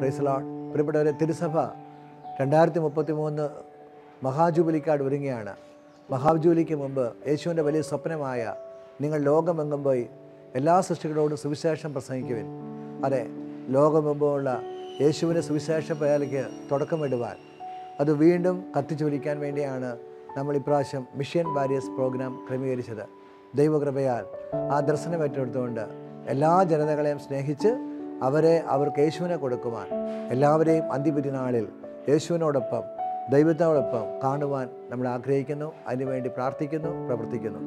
പ്രൈസലോട്ട് പ്രിയപ്പെട്ടവരെ തിരുസഭ രണ്ടായിരത്തി മുപ്പത്തി മൂന്ന് മഹാജൂബിലിക്കാട് ഒരുങ്ങിയാണ് മഹാജൂലിക്ക് മുമ്പ് യേശുവിൻ്റെ വലിയ സ്വപ്നമായ നിങ്ങൾ ലോകമെങ്ങും പോയി എല്ലാ സൃഷ്ടികളോടും സുവിശേഷം പ്രസംഗിക്കുവിൻ അതെ ലോകമെമ്പുമുള്ള യേശുവിൻ്റെ സുവിശേഷ പേലയ്ക്ക് തുടക്കമിടുവാൻ അത് വീണ്ടും കത്തിച്ചൊലിക്കാൻ വേണ്ടിയാണ് നമ്മൾ ഇപ്രാവശ്യം മിഷൻ വാരിയസ് പ്രോഗ്രാം ക്രമീകരിച്ചത് ദൈവകൃപയാൽ ആ ദർശനം ഏറ്റെടുത്തുകൊണ്ട് എല്ലാ ജനതകളെയും സ്നേഹിച്ച് അവരെ അവർക്ക് യേശുവിനെ കൊടുക്കുവാൻ എല്ലാവരെയും അന്ത്യപെരുന്നാളിൽ യേശുവിനോടൊപ്പം ദൈവത്തോടൊപ്പം കാണുവാൻ നമ്മൾ ആഗ്രഹിക്കുന്നു അതിനുവേണ്ടി പ്രാർത്ഥിക്കുന്നു പ്രവർത്തിക്കുന്നു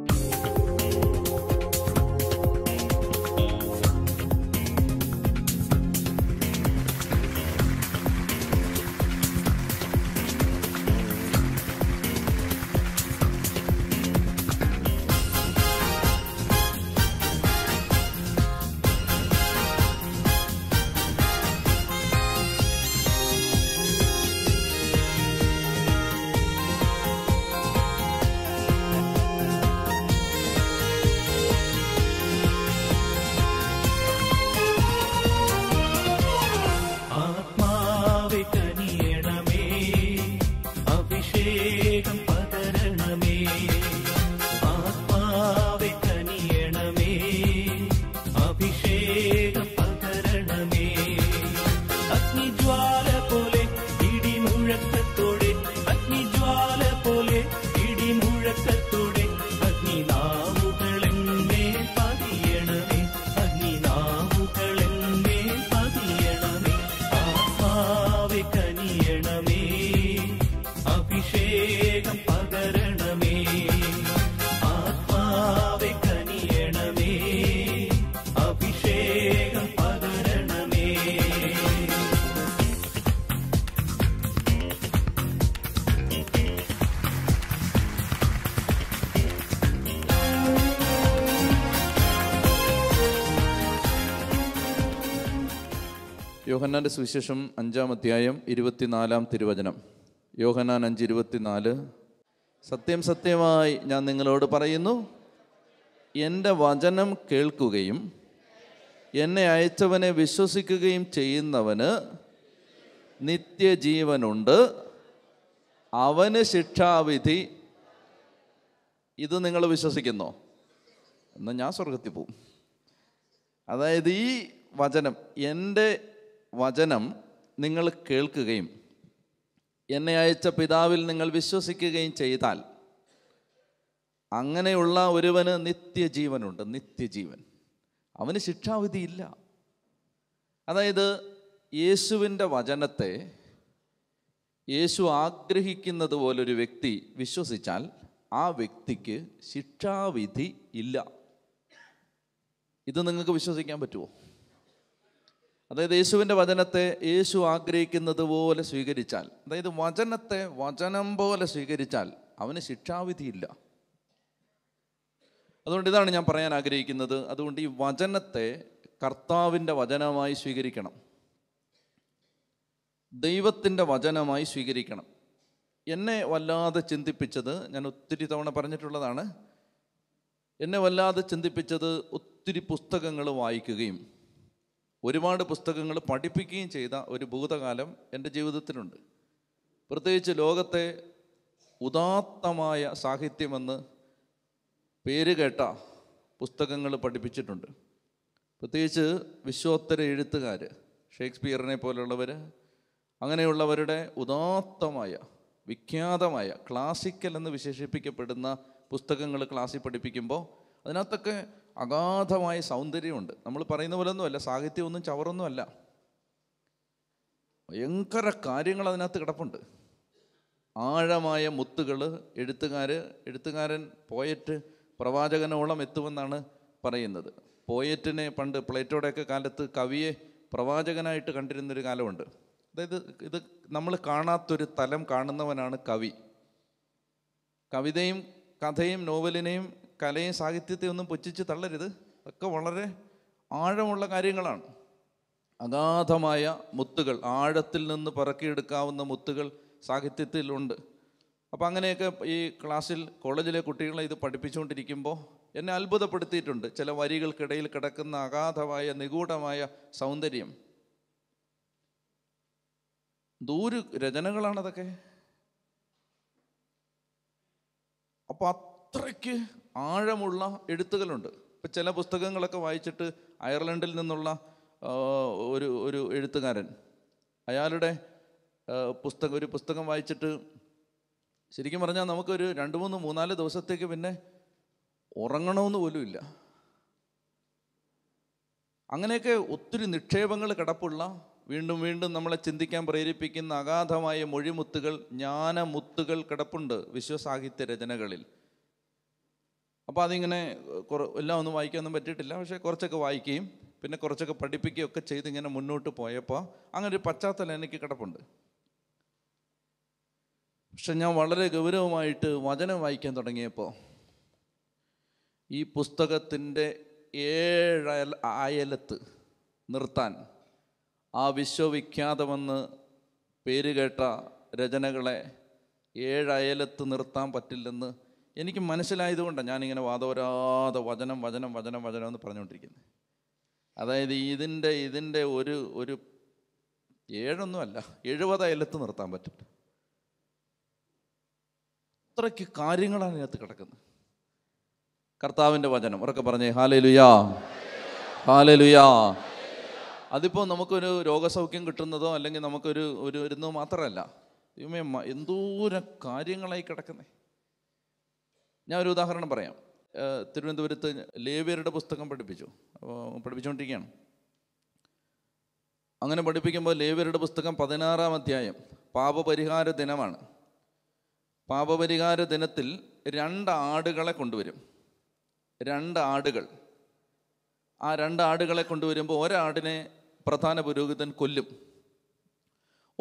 യോഹന്നാൻ്റെ സുവിശേഷം അഞ്ചാം അധ്യായം ഇരുപത്തിനാലാം തിരുവചനം യോഹന്നാൻ അഞ്ച് ഇരുപത്തിനാല് സത്യം സത്യമായി ഞാൻ നിങ്ങളോട് പറയുന്നു എൻ്റെ വചനം കേൾക്കുകയും എന്നെ അയച്ചവനെ വിശ്വസിക്കുകയും ചെയ്യുന്നവന് നിത്യജീവനുണ്ട് അവന് ശിക്ഷാവിധി ഇത് നിങ്ങൾ വിശ്വസിക്കുന്നോ എന്നാൽ ഞാൻ സ്വർഗത്തിൽ പോവും അതായത് ഈ വചനം എൻ്റെ വചനം നിങ്ങൾ കേൾക്കുകയും എന്നെ അയച്ച പിതാവിൽ നിങ്ങൾ വിശ്വസിക്കുകയും ചെയ്താൽ അങ്ങനെയുള്ള ഒരുവന് നിത്യജീവനുണ്ട് നിത്യജീവൻ അവന് ശിക്ഷാവിധിയില്ല അതായത് യേശുവിൻ്റെ വചനത്തെ യേശു ആഗ്രഹിക്കുന്നത് പോലൊരു വ്യക്തി വിശ്വസിച്ചാൽ ആ വ്യക്തിക്ക് ശിക്ഷാവിധി ഇല്ല ഇത് നിങ്ങൾക്ക് വിശ്വസിക്കാൻ പറ്റുമോ അതായത് യേശുവിൻ്റെ വചനത്തെ യേശു ആഗ്രഹിക്കുന്നത് പോലെ സ്വീകരിച്ചാൽ അതായത് വചനത്തെ വചനം പോലെ സ്വീകരിച്ചാൽ അവന് ശിക്ഷാവിധിയില്ല അതുകൊണ്ട് ഇതാണ് ഞാൻ പറയാൻ ആഗ്രഹിക്കുന്നത് അതുകൊണ്ട് ഈ വചനത്തെ കർത്താവിൻ്റെ വചനമായി സ്വീകരിക്കണം ദൈവത്തിൻ്റെ വചനമായി സ്വീകരിക്കണം എന്നെ വല്ലാതെ ചിന്തിപ്പിച്ചത് ഞാൻ ഒത്തിരി തവണ പറഞ്ഞിട്ടുള്ളതാണ് എന്നെ വല്ലാതെ ചിന്തിപ്പിച്ചത് ഒത്തിരി പുസ്തകങ്ങൾ വായിക്കുകയും ഒരുപാട് പുസ്തകങ്ങൾ പഠിപ്പിക്കുകയും ചെയ്ത ഒരു ഭൂതകാലം എൻ്റെ ജീവിതത്തിലുണ്ട് പ്രത്യേകിച്ച് ലോകത്തെ ഉദാത്തമായ സാഹിത്യമെന്ന് പേര് കേട്ട പുസ്തകങ്ങൾ പഠിപ്പിച്ചിട്ടുണ്ട് പ്രത്യേകിച്ച് വിശ്വോത്തര എഴുത്തുകാർ ഷേക്സ്പിയറിനെ പോലുള്ളവർ അങ്ങനെയുള്ളവരുടെ ഉദാത്തമായ വിഖ്യാതമായ ക്ലാസിക്കൽ എന്ന് വിശേഷിപ്പിക്കപ്പെടുന്ന പുസ്തകങ്ങൾ ക്ലാസ്സിൽ പഠിപ്പിക്കുമ്പോൾ അതിനകത്തൊക്കെ അഗാധമായ സൗന്ദര്യമുണ്ട് നമ്മൾ പറയുന്ന പോലെ ഒന്നുമല്ല സാഹിത്യമൊന്നും ചവറൊന്നുമല്ല ഭയങ്കര കാര്യങ്ങൾ അതിനകത്ത് കിടപ്പുണ്ട് ആഴമായ മുത്തുകൾ എഴുത്തുകാർ എഴുത്തുകാരൻ പോയറ്റ് പ്രവാചകനോളം എത്തുമെന്നാണ് പറയുന്നത് പോയറ്റിനെ പണ്ട് പ്ലേറ്റോടെയൊക്കെ കാലത്ത് കവിയെ പ്രവാചകനായിട്ട് കണ്ടിരുന്നൊരു കാലമുണ്ട് അതായത് ഇത് നമ്മൾ കാണാത്തൊരു തലം കാണുന്നവനാണ് കവി കവിതയും കഥയും നോവലിനെയും കലയും സാഹിത്യത്തെ ഒന്നും പുച്ഛിച്ച് തള്ളരുത് ഒക്കെ വളരെ ആഴമുള്ള കാര്യങ്ങളാണ് അഗാധമായ മുത്തുകൾ ആഴത്തിൽ നിന്ന് പറക്കിയെടുക്കാവുന്ന മുത്തുകൾ സാഹിത്യത്തിലുണ്ട് അപ്പോൾ അങ്ങനെയൊക്കെ ഈ ക്ലാസ്സിൽ കോളേജിലെ കുട്ടികളെ ഇത് പഠിപ്പിച്ചുകൊണ്ടിരിക്കുമ്പോൾ എന്നെ അത്ഭുതപ്പെടുത്തിയിട്ടുണ്ട് ചില വരികൾക്കിടയിൽ കിടക്കുന്ന അഗാധമായ നിഗൂഢമായ സൗന്ദര്യം ദൂരു രചനകളാണതൊക്കെ അപ്പോൾ അത്രയ്ക്ക് ആഴമുള്ള എഴുത്തുകളുണ്ട് ഇപ്പം ചില പുസ്തകങ്ങളൊക്കെ വായിച്ചിട്ട് അയർലൻഡിൽ നിന്നുള്ള ഒരു ഒരു എഴുത്തുകാരൻ അയാളുടെ പുസ്തകം ഒരു പുസ്തകം വായിച്ചിട്ട് ശരിക്കും പറഞ്ഞാൽ നമുക്കൊരു രണ്ട് മൂന്ന് മൂന്നാല് ദിവസത്തേക്ക് പിന്നെ ഉറങ്ങണമെന്ന് പോലും ഇല്ല അങ്ങനെയൊക്കെ ഒത്തിരി നിക്ഷേപങ്ങൾ കിടപ്പുള്ള വീണ്ടും വീണ്ടും നമ്മളെ ചിന്തിക്കാൻ പ്രേരിപ്പിക്കുന്ന അഗാധമായ മൊഴിമുത്തുകൾ ജ്ഞാനമുത്തുകൾ കിടപ്പുണ്ട് വിശ്വസാഹിത്യ രചനകളിൽ അപ്പോൾ അതിങ്ങനെ കുറ എല്ലാം ഒന്നും വായിക്കാനൊന്നും പറ്റിയിട്ടില്ല പക്ഷേ കുറച്ചൊക്കെ വായിക്കുകയും പിന്നെ കുറച്ചൊക്കെ പഠിപ്പിക്കുകയും ഒക്കെ ചെയ്ത് ഇങ്ങനെ മുന്നോട്ട് പോയപ്പോൾ അങ്ങനെ ഒരു പശ്ചാത്തലം എനിക്ക് കിടപ്പുണ്ട് പക്ഷെ ഞാൻ വളരെ ഗൗരവമായിട്ട് വചനം വായിക്കാൻ തുടങ്ങിയപ്പോൾ ഈ പുസ്തകത്തിൻ്റെ ഏഴ് അയലത്ത് നിർത്താൻ ആ വിശ്വവിഖ്യാതമെന്ന് പേരുകേട്ട രചനകളെ ഏഴയലത്ത് നിർത്താൻ പറ്റില്ലെന്ന് എനിക്ക് മനസ്സിലായതുകൊണ്ടാണ് ഞാനിങ്ങനെ വാദോരാതെ വചനം വചനം വചനം വചനം എന്ന് പറഞ്ഞുകൊണ്ടിരിക്കുന്നത് അതായത് ഇതിൻ്റെ ഇതിൻ്റെ ഒരു ഒരു ഏഴൊന്നുമല്ല എഴുപത് അയലത്ത് നിർത്താൻ പറ്റും അത്രയ്ക്ക് കാര്യങ്ങളാണ് ഇതിനകത്ത് കിടക്കുന്നത് കർത്താവിൻ്റെ വചനം ഉറക്കെ പറഞ്ഞേ ഹാലേ ലുയാ ഹാലേ ലുയാ അതിപ്പോൾ നമുക്കൊരു രോഗസൗഖ്യം കിട്ടുന്നതോ അല്ലെങ്കിൽ നമുക്കൊരു ഒരു വരുന്നതോ മാത്രമല്ല ദൈവമേ എന്തോരം കാര്യങ്ങളായി കിടക്കുന്നേ ഞാൻ ഒരു ഉദാഹരണം പറയാം തിരുവനന്തപുരത്ത് ലേവ്യരുടെ പുസ്തകം പഠിപ്പിച്ചു പഠിപ്പിച്ചുകൊണ്ടിരിക്കുകയാണ് അങ്ങനെ പഠിപ്പിക്കുമ്പോൾ ലേവ്യരുടെ പുസ്തകം പതിനാറാം അധ്യായം പാപപരിഹാര ദിനമാണ് പാപപരിഹാര ദിനത്തിൽ രണ്ട് ആടുകളെ കൊണ്ടുവരും രണ്ട് ആടുകൾ ആ രണ്ട് ആടുകളെ കൊണ്ടുവരുമ്പോൾ ഒരാടിനെ പ്രധാന പുരോഹിതൻ കൊല്ലും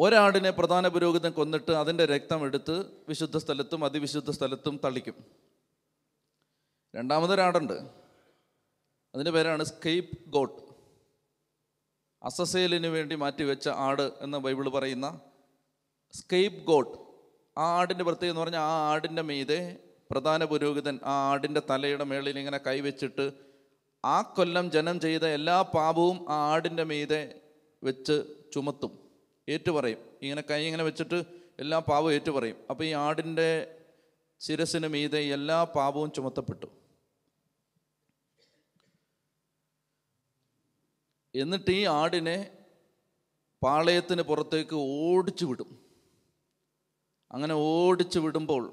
ഒരാടിനെ പ്രധാന പുരോഹിതൻ കൊന്നിട്ട് അതിൻ്റെ രക്തം എടുത്ത് വിശുദ്ധ സ്ഥലത്തും അതിവിശുദ്ധ സ്ഥലത്തും തളിക്കും രണ്ടാമതൊരാടുണ്ട് അതിൻ്റെ പേരാണ് സ്കേപ്പ് ഗോട്ട് അസസേലിന് വേണ്ടി മാറ്റിവെച്ച ആട് എന്ന് ബൈബിൾ പറയുന്ന സ്കേപ്പ് ഗോട്ട് ആ ആടിൻ്റെ പ്രത്യേകത എന്ന് പറഞ്ഞാൽ ആ ആടിൻ്റെ മീതെ പ്രധാന പുരോഹിതൻ ആ ആടിൻ്റെ തലയുടെ മേളിൽ ഇങ്ങനെ കൈവച്ചിട്ട് ആ കൊല്ലം ജനം ചെയ്ത എല്ലാ പാപവും ആ ആടിൻ്റെ മീതെ വെച്ച് ചുമത്തും ഏറ്റുപറയും ഇങ്ങനെ കൈ ഇങ്ങനെ വെച്ചിട്ട് എല്ലാ പാവവും ഏറ്റുപറയും അപ്പോൾ ഈ ആടിൻ്റെ ശിരസിന് മീതെ എല്ലാ പാപവും ചുമത്തപ്പെട്ടു എന്നിട്ട് ഈ ആടിനെ പാളയത്തിന് പുറത്തേക്ക് ഓടിച്ചു വിടും അങ്ങനെ ഓടിച്ചു വിടുമ്പോൾ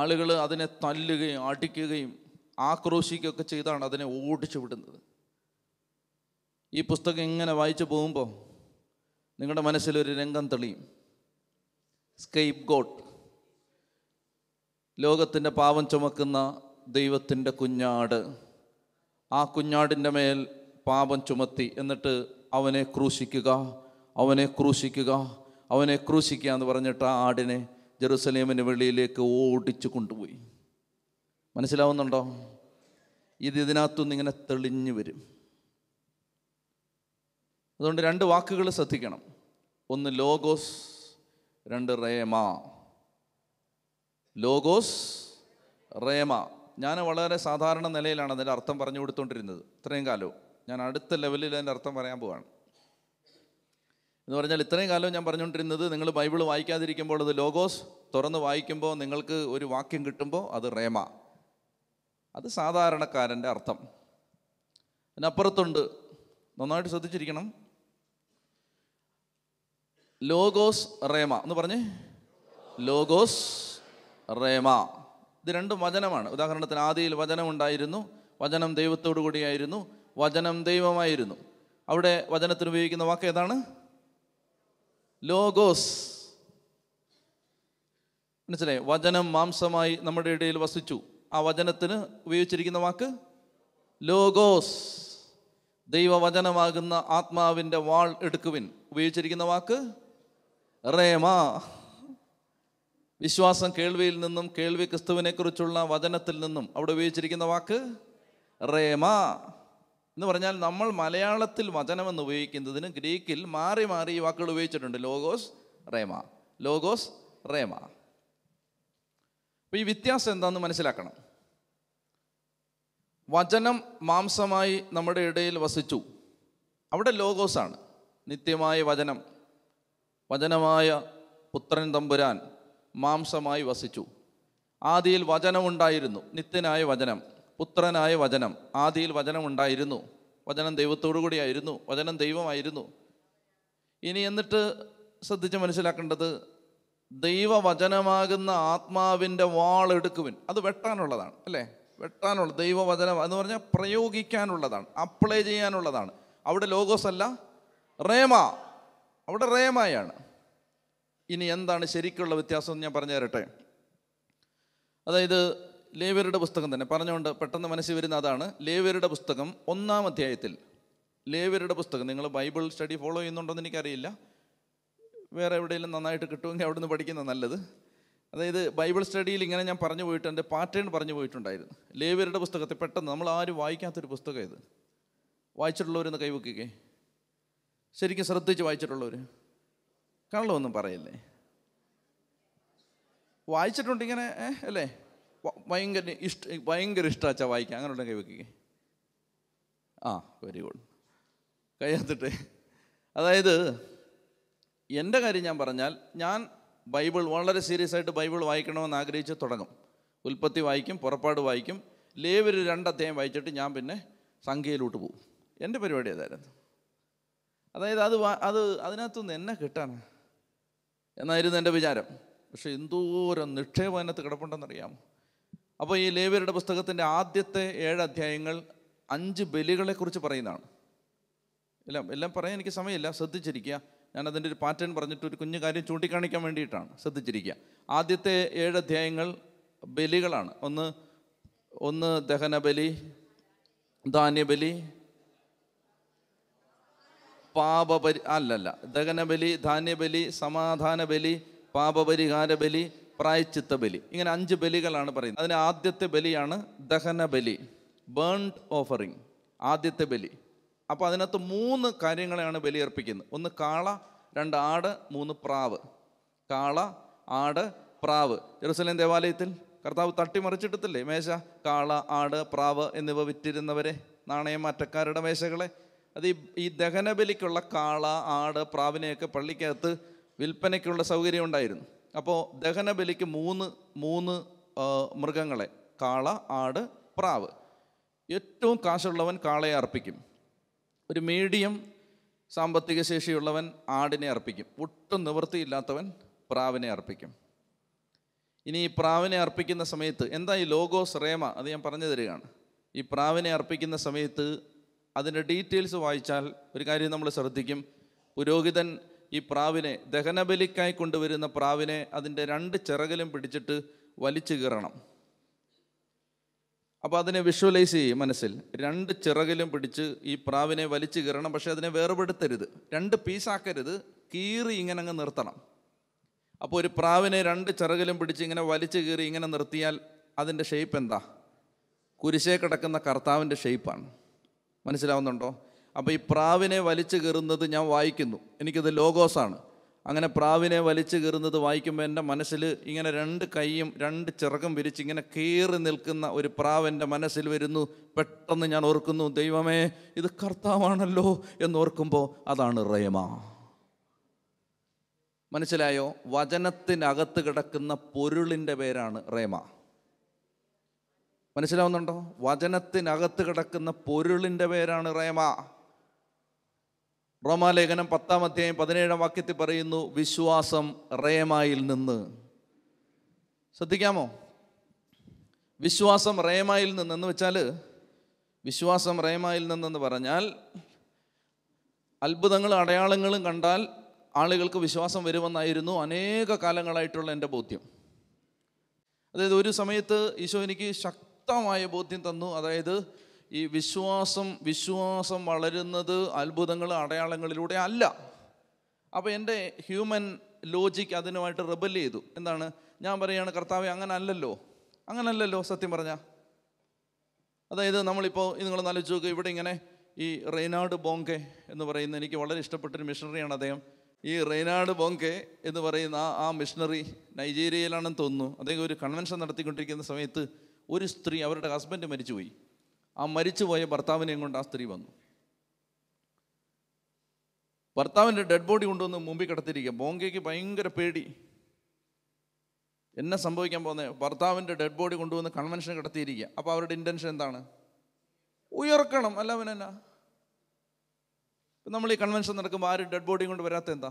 ആളുകൾ അതിനെ തല്ലുകയും അടിക്കുകയും ആക്രോശിക്കുകയൊക്കെ ചെയ്താണ് അതിനെ ഓടിച്ചു വിടുന്നത് ഈ പുസ്തകം ഇങ്ങനെ വായിച്ചു പോകുമ്പോൾ നിങ്ങളുടെ മനസ്സിലൊരു രംഗം തെളിയും സ്കൈപ്പ് ഗോട്ട് ലോകത്തിൻ്റെ പാവം ചുമക്കുന്ന ദൈവത്തിൻ്റെ കുഞ്ഞാട് ആ കുഞ്ഞാടിൻ്റെ മേൽ പാപം ചുമത്തി എന്നിട്ട് അവനെ ക്രൂശിക്കുക അവനെ ക്രൂശിക്കുക അവനെ ക്രൂശിക്കുക എന്ന് പറഞ്ഞിട്ട് ആ ആടിനെ ജെറുസലേമിൻ്റെ വെളിയിലേക്ക് ഓടിച്ചു കൊണ്ടുപോയി മനസ്സിലാവുന്നുണ്ടോ ഇത് ഇതിനകത്തുനിന്ന് ഇങ്ങനെ തെളിഞ്ഞു വരും അതുകൊണ്ട് രണ്ട് വാക്കുകൾ ശ്രദ്ധിക്കണം ഒന്ന് ലോഗോസ് രണ്ട് റേമ ലോഗോസ് റേമ ഞാൻ വളരെ സാധാരണ നിലയിലാണ് അതിൻ്റെ അർത്ഥം പറഞ്ഞു കൊടുത്തുകൊണ്ടിരുന്നത് ഇത്രയും കാലവും ഞാൻ അടുത്ത ലെവലിൽ അതിൻ്റെ അർത്ഥം പറയാൻ പോവാണ് എന്ന് പറഞ്ഞാൽ ഇത്രയും കാലം ഞാൻ പറഞ്ഞുകൊണ്ടിരുന്നത് നിങ്ങൾ ബൈബിൾ വായിക്കാതിരിക്കുമ്പോൾ അത് ലോഗോസ് തുറന്ന് വായിക്കുമ്പോൾ നിങ്ങൾക്ക് ഒരു വാക്യം കിട്ടുമ്പോൾ അത് റേമ അത് സാധാരണക്കാരൻ്റെ അർത്ഥം അതിനപ്പുറത്തുണ്ട് നന്നായിട്ട് ശ്രദ്ധിച്ചിരിക്കണം ലോഗോസ് റേമ എന്ന് പറഞ്ഞേ ലോഗോസ് റേമ ഇത് രണ്ടും വചനമാണ് ഉദാഹരണത്തിന് ആദിയിൽ വചനമുണ്ടായിരുന്നു വചനം ദൈവത്തോടു കൂടിയായിരുന്നു വചനം ദൈവമായിരുന്നു അവിടെ വചനത്തിന് ഉപയോഗിക്കുന്ന വാക്ക് ഏതാണ് ലോഗോസ് മനസ്സിലെ വചനം മാംസമായി നമ്മുടെ ഇടയിൽ വസിച്ചു ആ വചനത്തിന് ഉപയോഗിച്ചിരിക്കുന്ന വാക്ക് ലോഗോസ് ദൈവവചനമാകുന്ന ആത്മാവിൻ്റെ വാൾ എടുക്കുവിൻ ഉപയോഗിച്ചിരിക്കുന്ന വാക്ക് റേമാ വിശ്വാസം കേൾവിയിൽ നിന്നും കേൾവി ക്രിസ്തുവിനെക്കുറിച്ചുള്ള വചനത്തിൽ നിന്നും അവിടെ ഉപയോഗിച്ചിരിക്കുന്ന വാക്ക് റേമ എന്ന് പറഞ്ഞാൽ നമ്മൾ മലയാളത്തിൽ വചനം എന്ന് ഉപയോഗിക്കുന്നതിന് ഗ്രീക്കിൽ മാറി മാറി ഈ വാക്കുകൾ ഉപയോഗിച്ചിട്ടുണ്ട് ലോഗോസ് റേമ ലോഗോസ് റേമ അപ്പോൾ ഈ വ്യത്യാസം എന്താണെന്ന് മനസ്സിലാക്കണം വചനം മാംസമായി നമ്മുടെ ഇടയിൽ വസിച്ചു അവിടെ ലോഗോസാണ് നിത്യമായ വചനം വചനമായ പുത്രൻ തമ്പുരാൻ മാംസമായി വസിച്ചു ആദിയിൽ വചനമുണ്ടായിരുന്നു നിത്യനായ വചനം പുത്രനായ വചനം ആദിയിൽ വചനമുണ്ടായിരുന്നു വചനം ദൈവത്തോടു കൂടിയായിരുന്നു വചനം ദൈവമായിരുന്നു ഇനി എന്നിട്ട് ശ്രദ്ധിച്ച് മനസ്സിലാക്കേണ്ടത് ദൈവവചനമാകുന്ന ആത്മാവിൻ്റെ വാളെടുക്കുവിൻ അത് വെട്ടാനുള്ളതാണ് അല്ലേ വെട്ടാനുള്ള ദൈവവചനം എന്ന് പറഞ്ഞാൽ പ്രയോഗിക്കാനുള്ളതാണ് അപ്ലൈ ചെയ്യാനുള്ളതാണ് അവിടെ ലോഗോസ് അല്ല റേമ അവിടെ റേമയാണ് ഇനി എന്താണ് ശരിക്കുള്ള വ്യത്യാസം ഞാൻ പറഞ്ഞു തരട്ടെ അതായത് ലേവ്യരുടെ പുസ്തകം തന്നെ പറഞ്ഞുകൊണ്ട് പെട്ടെന്ന് മനസ്സിൽ വരുന്ന അതാണ് ലേവ്യരുടെ പുസ്തകം ഒന്നാം അധ്യായത്തിൽ ലേവ്യരുടെ പുസ്തകം നിങ്ങൾ ബൈബിൾ സ്റ്റഡി ഫോളോ ചെയ്യുന്നുണ്ടോയെന്ന് എനിക്കറിയില്ല വേറെ എവിടെയെങ്കിലും നന്നായിട്ട് കിട്ടുമെങ്കിൽ അവിടെ നിന്ന് പഠിക്കുന്നത് നല്ലത് അതായത് ബൈബിൾ സ്റ്റഡിയിൽ ഇങ്ങനെ ഞാൻ പറഞ്ഞു പോയിട്ട് എൻ്റെ പാറ്റേൺ പറഞ്ഞു പോയിട്ടുണ്ടായിരുന്നു ലേവ്യരുടെ പുസ്തകത്തെ പെട്ടെന്ന് നമ്മൾ ആരും വായിക്കാത്തൊരു പുസ്തകം ഇത് വായിച്ചിട്ടുള്ളവരൊന്ന് കൈവെക്കുകയെ ശരിക്കും ശ്രദ്ധിച്ച് വായിച്ചിട്ടുള്ളവർ ഒന്നും പറയല്ലേ വായിച്ചിട്ടുണ്ട് ഇങ്ങനെ അല്ലേ ഭയങ്കര ഇഷ്ട ഭയങ്കര ഇഷ്ടാച്ചാ വായിക്കുക അങ്ങനെ ഉണ്ടെങ്കിൽ വെക്കുക ആ വെരി ഗുഡ് കയ്യാത്തിട്ട് അതായത് എൻ്റെ കാര്യം ഞാൻ പറഞ്ഞാൽ ഞാൻ ബൈബിൾ വളരെ സീരിയസ് ആയിട്ട് ബൈബിൾ വായിക്കണമെന്ന് ആഗ്രഹിച്ച് തുടങ്ങും ഉൽപ്പത്തി വായിക്കും പുറപ്പാട് വായിക്കും ലേവര് രണ്ടത്തെയും വായിച്ചിട്ട് ഞാൻ പിന്നെ സംഖ്യയിലോട്ട് പോകും എൻ്റെ പരിപാടി അതായിരുന്നു അതായത് അത് അത് അതിനകത്തുനിന്ന് എന്നെ കിട്ടാനാണ് എന്നായിരുന്നു എൻ്റെ വിചാരം പക്ഷെ എന്തോരം നിക്ഷേപം അതിനകത്ത് കിടപ്പുണ്ടെന്നറിയാമോ അപ്പോൾ ഈ ലേവ്യരുടെ പുസ്തകത്തിൻ്റെ ആദ്യത്തെ ഏഴ് അധ്യായങ്ങൾ അഞ്ച് ബലികളെക്കുറിച്ച് പറയുന്നതാണ് എല്ലാം എല്ലാം പറയാൻ എനിക്ക് സമയമില്ല ശ്രദ്ധിച്ചിരിക്കുക ഞാൻ ഒരു പാറ്റേൺ പറഞ്ഞിട്ട് ഒരു കുഞ്ഞു കാര്യം ചൂണ്ടിക്കാണിക്കാൻ വേണ്ടിയിട്ടാണ് ശ്രദ്ധിച്ചിരിക്കുക ആദ്യത്തെ ഏഴ് അധ്യായങ്ങൾ ബലികളാണ് ഒന്ന് ഒന്ന് ദഹനബലി ധാന്യബലി പാപപരി അല്ലല്ല ദഹനബലി ധാന്യബലി സമാധാന ബലി പാപപരിഹാര ബലി പ്രായച്ചിത്ത ബലി ഇങ്ങനെ അഞ്ച് ബലികളാണ് പറയുന്നത് അതിന് ആദ്യത്തെ ബലിയാണ് ദഹനബലി ബേൺഡ് ഓഫറിങ് ആദ്യത്തെ ബലി അപ്പോൾ അതിനകത്ത് മൂന്ന് കാര്യങ്ങളെയാണ് ബലിയർപ്പിക്കുന്നത് ഒന്ന് കാള രണ്ട് ആട് മൂന്ന് പ്രാവ് കാള ആട് പ്രാവ് ജെറുസലേം ദേവാലയത്തിൽ കർത്താവ് തട്ടിമറിച്ചിട്ടത്തില്ലേ മേശ കാള ആട് പ്രാവ് എന്നിവ വിറ്റിരുന്നവരെ നാണയമാറ്റക്കാരുടെ മേശകളെ അത് ഈ ദഹനബലിക്കുള്ള കാള ആട് പ്രാവിനെയൊക്കെ പള്ളിക്കകത്ത് വിൽപ്പനയ്ക്കുള്ള സൗകര്യം ഉണ്ടായിരുന്നു അപ്പോൾ ദഹനബലിക്ക് മൂന്ന് മൂന്ന് മൃഗങ്ങളെ കാള ആട് പ്രാവ് ഏറ്റവും കാശുള്ളവൻ കാളയെ അർപ്പിക്കും ഒരു മീഡിയം സാമ്പത്തിക ശേഷിയുള്ളവൻ ആടിനെ അർപ്പിക്കും ഒട്ടും നിവൃത്തിയില്ലാത്തവൻ പ്രാവിനെ അർപ്പിക്കും ഇനി ഈ പ്രാവിനെ അർപ്പിക്കുന്ന സമയത്ത് എന്താ ഈ ലോഗോ ശ്രേമ അത് ഞാൻ പറഞ്ഞു തരികയാണ് ഈ പ്രാവിനെ അർപ്പിക്കുന്ന സമയത്ത് അതിൻ്റെ ഡീറ്റെയിൽസ് വായിച്ചാൽ ഒരു കാര്യം നമ്മൾ ശ്രദ്ധിക്കും പുരോഹിതൻ ഈ പ്രാവിനെ ദഹനബലിക്കായി കൊണ്ടുവരുന്ന പ്രാവിനെ അതിൻ്റെ രണ്ട് ചിറകിലും പിടിച്ചിട്ട് വലിച്ചു കീറണം അപ്പോൾ അതിനെ വിഷ്വലൈസ് ചെയ്യും മനസ്സിൽ രണ്ട് ചിറകിലും പിടിച്ച് ഈ പ്രാവിനെ വലിച്ചു കീറണം പക്ഷേ അതിനെ വേർപെടുത്തരുത് രണ്ട് പീസാക്കരുത് കീറി ഇങ്ങനെ അങ്ങ് നിർത്തണം അപ്പോൾ ഒരു പ്രാവിനെ രണ്ട് ചിറകിലും പിടിച്ച് ഇങ്ങനെ വലിച്ചു കീറി ഇങ്ങനെ നിർത്തിയാൽ അതിൻ്റെ ഷേപ്പ് എന്താ കുരിശേ കിടക്കുന്ന കർത്താവിൻ്റെ ഷേപ്പാണ് മനസ്സിലാവുന്നുണ്ടോ അപ്പോൾ ഈ പ്രാവിനെ വലിച്ചു കീറുന്നത് ഞാൻ വായിക്കുന്നു എനിക്കിത് ലോഗോസാണ് അങ്ങനെ പ്രാവിനെ വലിച്ചു കീറുന്നത് വായിക്കുമ്പോൾ എൻ്റെ മനസ്സിൽ ഇങ്ങനെ രണ്ട് കൈയും രണ്ട് ചിറകും വിരിച്ച് ഇങ്ങനെ കീറി നിൽക്കുന്ന ഒരു പ്രാവ് എൻ്റെ മനസ്സിൽ വരുന്നു പെട്ടെന്ന് ഞാൻ ഓർക്കുന്നു ദൈവമേ ഇത് കർത്താവാണല്ലോ എന്നോർക്കുമ്പോൾ അതാണ് റേമ മനസ്സിലായോ വചനത്തിനകത്ത് കിടക്കുന്ന പൊരുളിൻ്റെ പേരാണ് റേമ മനസ്സിലാവുന്നുണ്ടോ വചനത്തിനകത്ത് കിടക്കുന്ന പൊരുളിൻ്റെ പേരാണ് റേമ റോമാലേഖനം പത്താം അധ്യായം പതിനേഴാം വാക്യത്തിൽ പറയുന്നു വിശ്വാസം റേമായിൽ നിന്ന് ശ്രദ്ധിക്കാമോ വിശ്വാസം റേമായിൽ നിന്നെന്ന് വെച്ചാൽ വിശ്വാസം റേമായിൽ നിന്നെന്ന് പറഞ്ഞാൽ അത്ഭുതങ്ങളും അടയാളങ്ങളും കണ്ടാൽ ആളുകൾക്ക് വിശ്വാസം വരുമെന്നായിരുന്നു അനേക കാലങ്ങളായിട്ടുള്ള എൻ്റെ ബോധ്യം അതായത് ഒരു സമയത്ത് ഈശോ എനിക്ക് ശക്തി ശക്തമായ ബോധ്യം തന്നു അതായത് ഈ വിശ്വാസം വിശ്വാസം വളരുന്നത് അത്ഭുതങ്ങൾ അടയാളങ്ങളിലൂടെ അല്ല അപ്പോൾ എൻ്റെ ഹ്യൂമൻ ലോജിക് അതിനുമായിട്ട് റെബൽ ചെയ്തു എന്താണ് ഞാൻ പറയുകയാണ് കർത്താവ് അങ്ങനെ അല്ലല്ലോ അങ്ങനല്ലല്ലോ സത്യം പറഞ്ഞാൽ അതായത് നമ്മളിപ്പോൾ നിങ്ങൾ ആലോചിച്ച് നോക്കുക ഇവിടെ ഇങ്ങനെ ഈ റെയ്നാട് ബോങ്കെ എന്ന് പറയുന്ന എനിക്ക് വളരെ ഇഷ്ടപ്പെട്ടൊരു മിഷണറിയാണ് അദ്ദേഹം ഈ റെയ്നാട് ബോങ്കെ എന്ന് പറയുന്ന ആ ആ മിഷണറി നൈജീരിയയിലാണെന്ന് തോന്നുന്നു അദ്ദേഹം ഒരു കൺവെൻഷൻ നടത്തിക്കൊണ്ടിരിക്കുന്ന സമയത്ത് ഒരു സ്ത്രീ അവരുടെ ഹസ്ബൻഡ് മരിച്ചുപോയി ആ മരിച്ചു പോയ ഭർത്താവിനെയും കൊണ്ട് ആ സ്ത്രീ വന്നു ഭർത്താവിൻ്റെ ഡെഡ് ബോഡി കൊണ്ടുവന്ന് മുമ്പിൽ കിടത്തിരിക്കുക ബോങ്കയ്ക്ക് ഭയങ്കര പേടി എന്നെ സംഭവിക്കാൻ പോകുന്നത് ഭർത്താവിൻ്റെ ഡെഡ് ബോഡി കൊണ്ടുവന്ന് കൺവെൻഷൻ കിടത്തിയിരിക്കുക അപ്പോൾ അവരുടെ ഇൻറ്റൻഷൻ എന്താണ് ഉയർക്കണം അല്ല അവനെന്നാ നമ്മൾ ഈ കൺവെൻഷൻ നടക്കുമ്പോൾ ആരും ഡെഡ് ബോഡി കൊണ്ട് വരാത്ത എന്താ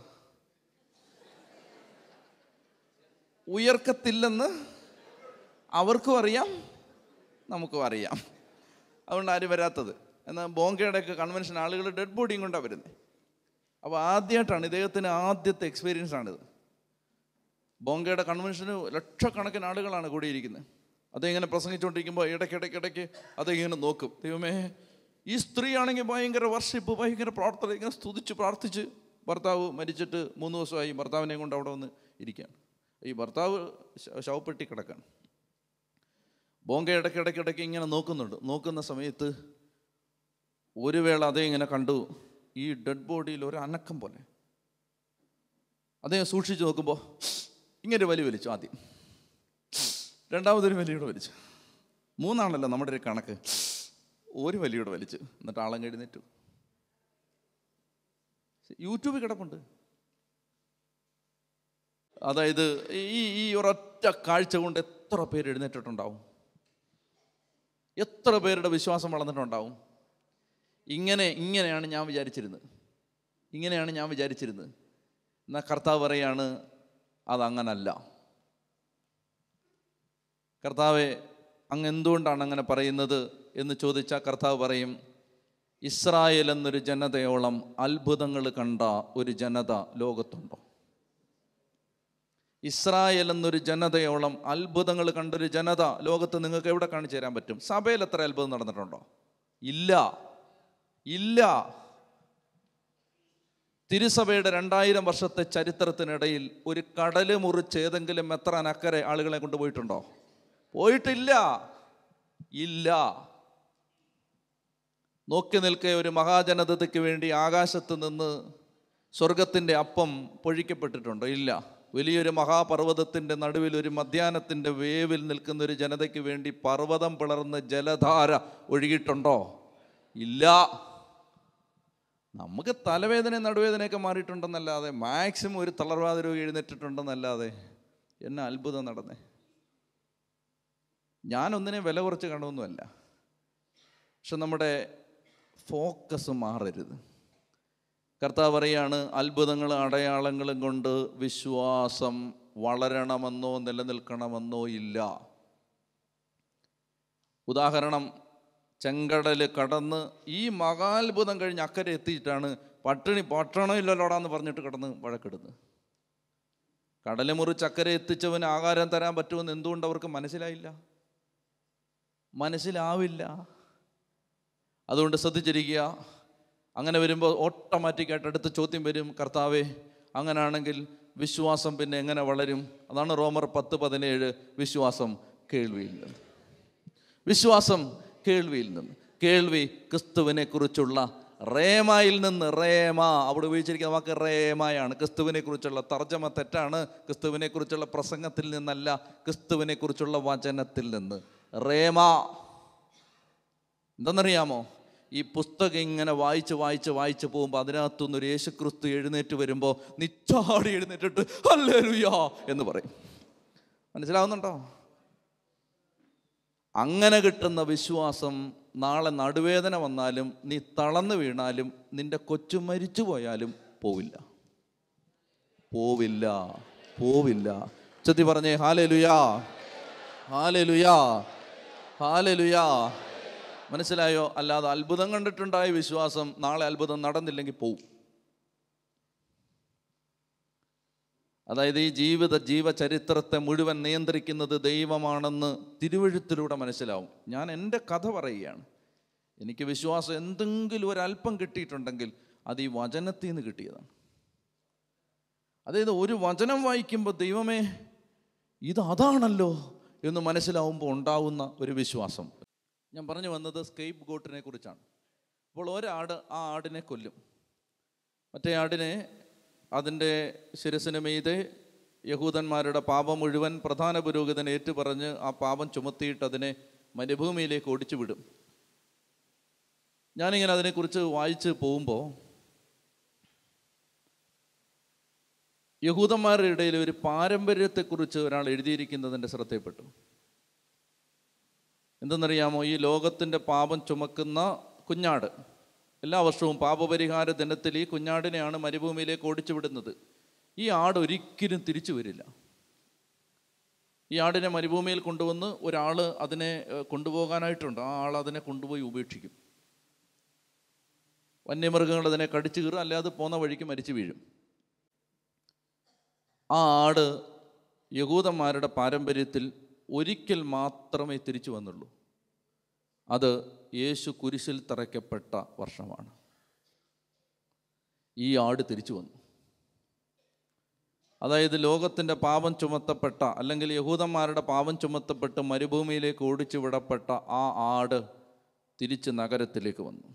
ഉയർക്കത്തില്ലെന്ന് അവർക്കും അറിയാം നമുക്കും അറിയാം അതുകൊണ്ട് ആരും വരാത്തത് എന്നാൽ ബോങ്കയുടെയൊക്കെ കൺവെൻഷൻ ആളുകൾ ഡെഡ് ബോഡിയും കൊണ്ടാണ് വരുന്നത് അപ്പോൾ ആദ്യമായിട്ടാണ് ഇദ്ദേഹത്തിന് ആദ്യത്തെ എക്സ്പീരിയൻസ് ആണിത് ബോങ്കയുടെ കൺവെൻഷന് ലക്ഷക്കണക്കിന് ആളുകളാണ് കൂടിയിരിക്കുന്നത് അദ്ദേഹം ഇങ്ങനെ പ്രസംഗിച്ചുകൊണ്ടിരിക്കുമ്പോൾ ഇടയ്ക്കിടയ്ക്ക് ഇടയ്ക്ക് അദ്ദേഹം ഇങ്ങനെ നോക്കും ദൈവമേ ഈ സ്ത്രീ ആണെങ്കിൽ ഭയങ്കര വർഷിപ്പ് ഭയങ്കര പ്രാർത്ഥന ഇങ്ങനെ സ്തുതിച്ച് പ്രാർത്ഥിച്ച് ഭർത്താവ് മരിച്ചിട്ട് മൂന്ന് ദിവസമായി ഭർത്താവിനെയും കൊണ്ട് അവിടെ വന്ന് ഇരിക്കുകയാണ് ഈ ഭർത്താവ് ശവപ്പെട്ടി കിടക്കാണ് ബോങ്ക ഇടയ്ക്ക് ഇങ്ങനെ നോക്കുന്നുണ്ട് നോക്കുന്ന സമയത്ത് ഒരു വേള അതേ ഇങ്ങനെ കണ്ടു ഈ ഡെഡ് ബോഡിയിൽ ഒരു അനക്കം പോലെ അദ്ദേഹം സൂക്ഷിച്ചു നോക്കുമ്പോൾ ഇങ്ങനെ വലി വലിച്ചു ആദ്യം രണ്ടാമതൊരു വലിയുടെ വലിച്ചു മൂന്നാണല്ലോ നമ്മുടെ ഒരു കണക്ക് ഒരു വലിയുടെ വലിച്ചു എന്നിട്ട് ആളം കഴിഞ്ഞിട്ടു യൂട്യൂബിൽ കിടപ്പുണ്ട് അതായത് ഈ ഈ ഒരൊറ്റ കാഴ്ച കൊണ്ട് എത്ര പേര് എഴുന്നേറ്റിട്ടുണ്ടാവും എത്ര പേരുടെ വിശ്വാസം വളർന്നിട്ടുണ്ടാവും ഇങ്ങനെ ഇങ്ങനെയാണ് ഞാൻ വിചാരിച്ചിരുന്നത് ഇങ്ങനെയാണ് ഞാൻ വിചാരിച്ചിരുന്നത് എന്നാൽ കർത്താവ് പറയാണ് അതങ്ങനല്ല കർത്താവെ അങ്ങ് എന്തുകൊണ്ടാണ് അങ്ങനെ പറയുന്നത് എന്ന് ചോദിച്ചാൽ കർത്താവ് പറയും ഇസ്രായേൽ എന്നൊരു ജനതയോളം അത്ഭുതങ്ങൾ കണ്ട ഒരു ജനത ലോകത്തുണ്ടോ ഇസ്രായേൽ എന്നൊരു ജനതയോളം അത്ഭുതങ്ങൾ കണ്ടൊരു ജനത ലോകത്ത് നിങ്ങൾക്ക് എവിടെ കാണിച്ചു തരാൻ പറ്റും സഭയിൽ എത്ര അത്ഭുതം നടന്നിട്ടുണ്ടോ ഇല്ല ഇല്ല തിരുസഭയുടെ രണ്ടായിരം വർഷത്തെ ചരിത്രത്തിനിടയിൽ ഒരു കടൽ മുറിച്ച് ഏതെങ്കിലും എത്ര അക്കരെ ആളുകളെ കൊണ്ട് പോയിട്ടുണ്ടോ പോയിട്ടില്ല ഇല്ല നോക്കി നിൽക്കേ ഒരു മഹാജനതയ്ക്ക് വേണ്ടി ആകാശത്ത് നിന്ന് സ്വർഗത്തിൻ്റെ അപ്പം പൊഴിക്കപ്പെട്ടിട്ടുണ്ടോ ഇല്ല വലിയൊരു മഹാപർവ്വതത്തിൻ്റെ നടുവിൽ ഒരു മധ്യാനത്തിൻ്റെ വേവിൽ നിൽക്കുന്ന ഒരു ജനതയ്ക്ക് വേണ്ടി പർവ്വതം പിളർന്ന് ജലധാര ഒഴുകിയിട്ടുണ്ടോ ഇല്ല നമുക്ക് തലവേദന നടുവേദനയൊക്കെ മാറിയിട്ടുണ്ടെന്നല്ലാതെ മാക്സിമം ഒരു തളർവാദ രോഗി എഴുന്നേറ്റിട്ടുണ്ടെന്നല്ലാതെ എന്നെ അത്ഭുതം നടന്നേ ഞാനൊന്നിനെ വില കുറച്ച് കണ്ടൊന്നുമല്ല പക്ഷെ നമ്മുടെ ഫോക്കസ് മാറരുത് കർത്താവ് പറയാണ് അത്ഭുതങ്ങൾ അടയാളങ്ങളും കൊണ്ട് വിശ്വാസം വളരണമെന്നോ നിലനിൽക്കണമെന്നോ ഇല്ല ഉദാഹരണം ചെങ്കടൽ കടന്ന് ഈ മഹാത്ഭുതം കഴിഞ്ഞ് അക്കരെ എത്തിയിട്ടാണ് പട്ടിണി പട്ടണം ഇല്ലല്ലോടാന്ന് പറഞ്ഞിട്ട് കിടന്ന് വഴക്കിടുന്നത് കടൽ മുറിച്ച് അക്കരെ എത്തിച്ചവന് ആഹാരം തരാൻ പറ്റുമെന്ന് എന്തുകൊണ്ട് അവർക്ക് മനസ്സിലായില്ല മനസ്സിലാവില്ല അതുകൊണ്ട് ശ്രദ്ധിച്ചിരിക്കുക അങ്ങനെ വരുമ്പോൾ ഓട്ടോമാറ്റിക്കായിട്ട് അടുത്ത ചോദ്യം വരും കർത്താവെ അങ്ങനാണെങ്കിൽ വിശ്വാസം പിന്നെ എങ്ങനെ വളരും അതാണ് റോമർ പത്ത് പതിനേഴ് വിശ്വാസം കേൾവിയിൽ നിന്ന് വിശ്വാസം കേൾവിയിൽ നിന്ന് കേൾവി ക്രിസ്തുവിനെ കുറിച്ചുള്ള റേമായിൽ നിന്ന് റേമ അവിടെ ഉപയോഗിച്ചിരിക്കുന്ന വാക്ക് റേമായാണ് ക്രിസ്തുവിനെ കുറിച്ചുള്ള തർജ്ജമ തെറ്റാണ് ക്രിസ്തുവിനെ കുറിച്ചുള്ള പ്രസംഗത്തിൽ നിന്നല്ല ക്രിസ്തുവിനെ കുറിച്ചുള്ള വചനത്തിൽ നിന്ന് റേമ എന്തെന്നറിയാമോ ഈ പുസ്തകം ഇങ്ങനെ വായിച്ച് വായിച്ച് വായിച്ച് പോകുമ്പോൾ അതിനകത്തുനിന്ന് ഒരു യേശുക്രിസ്തു എഴുന്നേറ്റ് വരുമ്പോൾ നിച്ചാടി എഴുന്നേറ്റിട്ട് അല്ലേലുയാ എന്ന് പറയും മനസ്സിലാവുന്നുണ്ടോ അങ്ങനെ കിട്ടുന്ന വിശ്വാസം നാളെ നടുവേദന വന്നാലും നീ തളർന്നു വീണാലും നിന്റെ കൊച്ചു മരിച്ചു പോയാലും പോവില്ല പോവില്ല പോവില്ല ചെത്തി പറഞ്ഞേ ഹാലേ ലുയാ ഹാലേ ലുയാ ഹാലേ ലുയാ മനസ്സിലായോ അല്ലാതെ അത്ഭുതം കണ്ടിട്ടുണ്ടായ വിശ്വാസം നാളെ അത്ഭുതം നടന്നില്ലെങ്കിൽ പോവും അതായത് ഈ ജീവിത ജീവചരിത്രത്തെ മുഴുവൻ നിയന്ത്രിക്കുന്നത് ദൈവമാണെന്ന് തിരുവഴുത്തിലൂടെ മനസ്സിലാവും ഞാൻ എൻ്റെ കഥ പറയുകയാണ് എനിക്ക് വിശ്വാസം എന്തെങ്കിലും ഒരല്പം കിട്ടിയിട്ടുണ്ടെങ്കിൽ അത് ഈ വചനത്തിൽ നിന്ന് കിട്ടിയതാണ് അതായത് ഒരു വചനം വായിക്കുമ്പോൾ ദൈവമേ ഇത് അതാണല്ലോ എന്ന് മനസ്സിലാവുമ്പോൾ ഉണ്ടാവുന്ന ഒരു വിശ്വാസം ഞാൻ പറഞ്ഞു വന്നത് സ്കേപ്പ് ഗോട്ടിനെ കുറിച്ചാണ് അപ്പോൾ ഒരാട് ആ ആടിനെ കൊല്ലും മറ്റേ ആടിനെ അതിൻ്റെ ശിരസിന് മീതെ യഹൂദന്മാരുടെ പാപം മുഴുവൻ പ്രധാന പുരോഹിതൻ ഏറ്റുപറഞ്ഞ് ആ പാപം ചുമത്തിയിട്ട് അതിനെ മരുഭൂമിയിലേക്ക് ഓടിച്ചു വിടും ഞാനിങ്ങനെ അതിനെക്കുറിച്ച് വായിച്ച് പോകുമ്പോൾ യഹൂദന്മാരുടെ ഇടയിൽ ഒരു പാരമ്പര്യത്തെക്കുറിച്ച് ഒരാൾ എഴുതിയിരിക്കുന്നതിൻ്റെ ശ്രദ്ധയിൽപ്പെട്ടു എന്തെന്നറിയാമോ ഈ ലോകത്തിൻ്റെ പാപം ചുമക്കുന്ന കുഞ്ഞാട് എല്ലാ വർഷവും പാപപരിഹാര ദിനത്തിൽ ഈ കുഞ്ഞാടിനെയാണ് മരുഭൂമിയിലേക്ക് ഓടിച്ചു വിടുന്നത് ഈ ആട് ഒരിക്കലും തിരിച്ചു വരില്ല ഈ ആടിനെ മരുഭൂമിയിൽ കൊണ്ടുവന്ന് ഒരാൾ അതിനെ കൊണ്ടുപോകാനായിട്ടുണ്ട് ആ ആൾ അതിനെ കൊണ്ടുപോയി ഉപേക്ഷിക്കും വന്യമൃഗങ്ങൾ അതിനെ കടിച്ചു കീറും അല്ലാതെ പോകുന്ന വഴിക്ക് മരിച്ചു വീഴും ആ ആട് യഹൂദന്മാരുടെ പാരമ്പര്യത്തിൽ ഒരിക്കൽ മാത്രമേ തിരിച്ചു വന്നുള്ളൂ അത് യേശു കുരിശിൽ തറയ്ക്കപ്പെട്ട വർഷമാണ് ഈ ആട് തിരിച്ചു വന്നു അതായത് ലോകത്തിൻ്റെ പാപം ചുമത്തപ്പെട്ട അല്ലെങ്കിൽ യഹൂദന്മാരുടെ പാപം ചുമത്തപ്പെട്ട് മരുഭൂമിയിലേക്ക് ഓടിച്ചു വിടപ്പെട്ട ആ ആട് തിരിച്ച് നഗരത്തിലേക്ക് വന്നു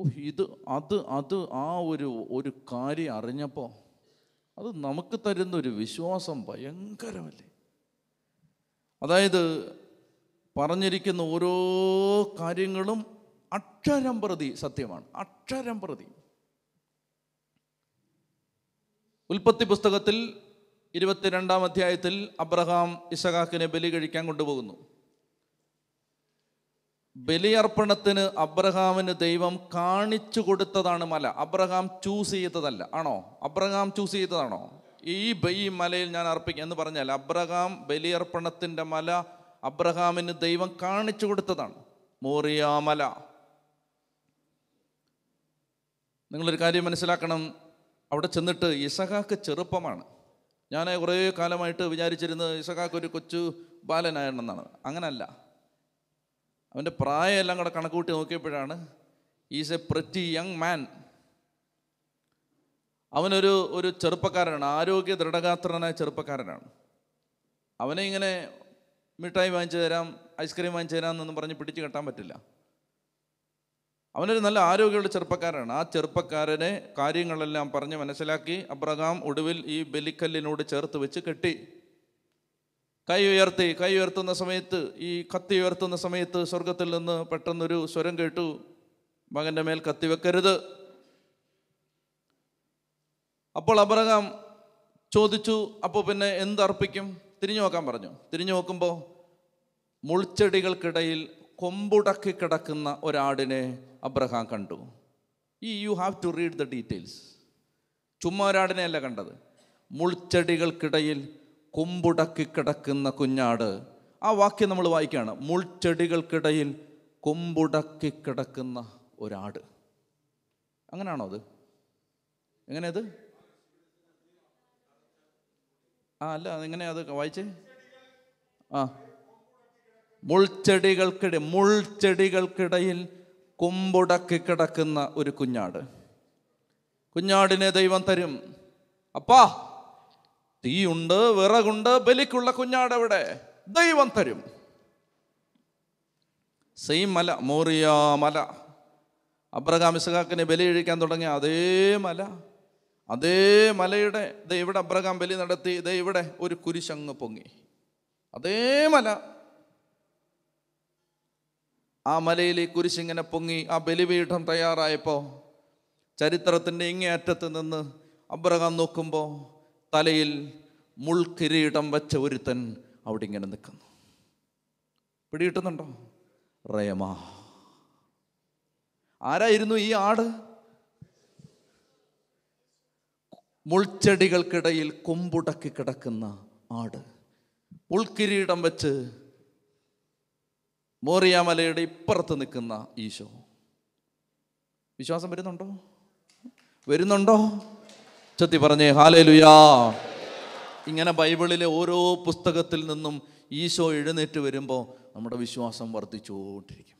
ഓ ഇത് അത് അത് ആ ഒരു ഒരു കാര്യം അറിഞ്ഞപ്പോൾ അത് നമുക്ക് തരുന്ന ഒരു വിശ്വാസം ഭയങ്കരമല്ലേ അതായത് പറഞ്ഞിരിക്കുന്ന ഓരോ കാര്യങ്ങളും അക്ഷരം പ്രതി സത്യമാണ് അക്ഷരം പ്രതി ഉൽപ്പത്തി പുസ്തകത്തിൽ ഇരുപത്തിരണ്ടാം അധ്യായത്തിൽ അബ്രഹാം ഇസഹാക്കിനെ ബലി കഴിക്കാൻ കൊണ്ടുപോകുന്നു ബലിയർപ്പണത്തിന് അബ്രഹാമിന് ദൈവം കാണിച്ചു കൊടുത്തതാണ് മല അബ്രഹാം ചൂസ് ചെയ്തതല്ല ആണോ അബ്രഹാം ചൂസ് ചെയ്തതാണോ ഈ ബൈ മലയിൽ ഞാൻ അർപ്പിക്കും എന്ന് പറഞ്ഞാൽ അബ്രഹാം ബലിയർപ്പണത്തിൻ്റെ മല അബ്രഹാമിന് ദൈവം കാണിച്ചു കൊടുത്തതാണ് മോറിയാമല നിങ്ങളൊരു കാര്യം മനസ്സിലാക്കണം അവിടെ ചെന്നിട്ട് ഇസഹാക്ക് ചെറുപ്പമാണ് ഞാൻ കുറേ കാലമായിട്ട് വിചാരിച്ചിരുന്നത് ഇസഹാക്ക് ഒരു കൊച്ചു ബാലനായിരുന്നെന്നാണ് അങ്ങനല്ല അവൻ്റെ പ്രായം എല്ലാം കൂടെ കണക്കൂട്ടി നോക്കിയപ്പോഴാണ് is a pretty young man അവനൊരു ഒരു ചെറുപ്പക്കാരനാണ് ആരോഗ്യ ദൃഢഗാത്രനായ ചെറുപ്പക്കാരനാണ് അവനെ ഇങ്ങനെ മിഠായി വാങ്ങിച്ചു തരാം ഐസ്ക്രീം വാങ്ങിച്ചു എന്നൊന്നും പറഞ്ഞ് പിടിച്ചു കെട്ടാൻ പറ്റില്ല അവനൊരു നല്ല ആരോഗ്യമുള്ള ചെറുപ്പക്കാരനാണ് ആ ചെറുപ്പക്കാരനെ കാര്യങ്ങളെല്ലാം പറഞ്ഞ് മനസ്സിലാക്കി അബ്രഹാം ഒടുവിൽ ഈ ബലിക്കല്ലിനോട് ചേർത്ത് വെച്ച് കെട്ടി കൈ ഉയർത്തി കൈ ഉയർത്തുന്ന സമയത്ത് ഈ കത്തി ഉയർത്തുന്ന സമയത്ത് സ്വർഗത്തിൽ നിന്ന് പെട്ടെന്നൊരു സ്വരം കേട്ടു മകൻ്റെ മേൽ കത്തി വെക്കരുത് അപ്പോൾ അബ്രഹാം ചോദിച്ചു അപ്പോൾ പിന്നെ എന്തർപ്പിക്കും തിരിഞ്ഞു നോക്കാൻ പറഞ്ഞു തിരിഞ്ഞു നോക്കുമ്പോൾ മുൾച്ചെടികൾക്കിടയിൽ കൊമ്പുടക്കി കിടക്കുന്ന ഒരാടിനെ അബ്രഹാം കണ്ടു ഈ you have to read the details ചുമ്മാ അല്ല കണ്ടത് മുൾച്ചെടികൾക്കിടയിൽ കൊമ്പുടക്കി കിടക്കുന്ന കുഞ്ഞാട് ആ വാക്യം നമ്മൾ വായിക്കുകയാണ് മുൾച്ചെടികൾക്കിടയിൽ കൊമ്പുടക്കി കിടക്കുന്ന ഒരാട് അങ്ങനെയാണോ അത് എങ്ങനെയത് ആ അല്ല അതെങ്ങനെ അത് വായിച്ചേ ആ മുൾച്ചെടികൾക്കിടയിൽ മുൾച്ചെടികൾക്കിടയിൽ കൊമ്പുടക്കി കിടക്കുന്ന ഒരു കുഞ്ഞാട് കുഞ്ഞാടിനെ ദൈവം തരും അപ്പാ തീയുണ്ട് വിറകുണ്ട് ബലിക്കുള്ള കുഞ്ഞാടവിടെ ദൈവം തരും സെയിം മല മോറിയ മല അബ്രഹാമിസഹാക്കിനെ ബലി കഴിക്കാൻ തുടങ്ങിയ അതേ മല അതേ മലയുടെ ദേ ഇവിടെ അബ്രഹാം ബലി നടത്തി ദേ ഇവിടെ ഒരു കുരിശങ്ങ് പൊങ്ങി അതേ മല ആ മലയിൽ ഈ കുരിശിങ്ങനെ പൊങ്ങി ആ ബലിപീഠം തയ്യാറായപ്പോൾ ചരിത്രത്തിൻ്റെ ഇങ്ങേ അറ്റത്ത് നിന്ന് അബ്രഹാം നോക്കുമ്പോൾ തലയിൽ മുൾക്കിരീടം വച്ച ഒരുത്തൻ അവിടെ ഇങ്ങനെ നിൽക്കുന്നു പിടികിട്ടുന്നുണ്ടോ റേമ ആരായിരുന്നു ഈ ആട് മുൾച്ചെടികൾക്കിടയിൽ കൊമ്പുടക്കി കിടക്കുന്ന ആട് ഉൾക്കിരീടം വെച്ച് മോറിയാമലയുടെ ഇപ്പുറത്ത് നിൽക്കുന്ന ഈശോ വിശ്വാസം വരുന്നുണ്ടോ വരുന്നുണ്ടോ ചത്തി പറഞ്ഞേ ഹാലേലുയാ ഇങ്ങനെ ബൈബിളിലെ ഓരോ പുസ്തകത്തിൽ നിന്നും ഈശോ എഴുന്നേറ്റ് വരുമ്പോൾ നമ്മുടെ വിശ്വാസം വർദ്ധിച്ചുകൊണ്ടിരിക്കും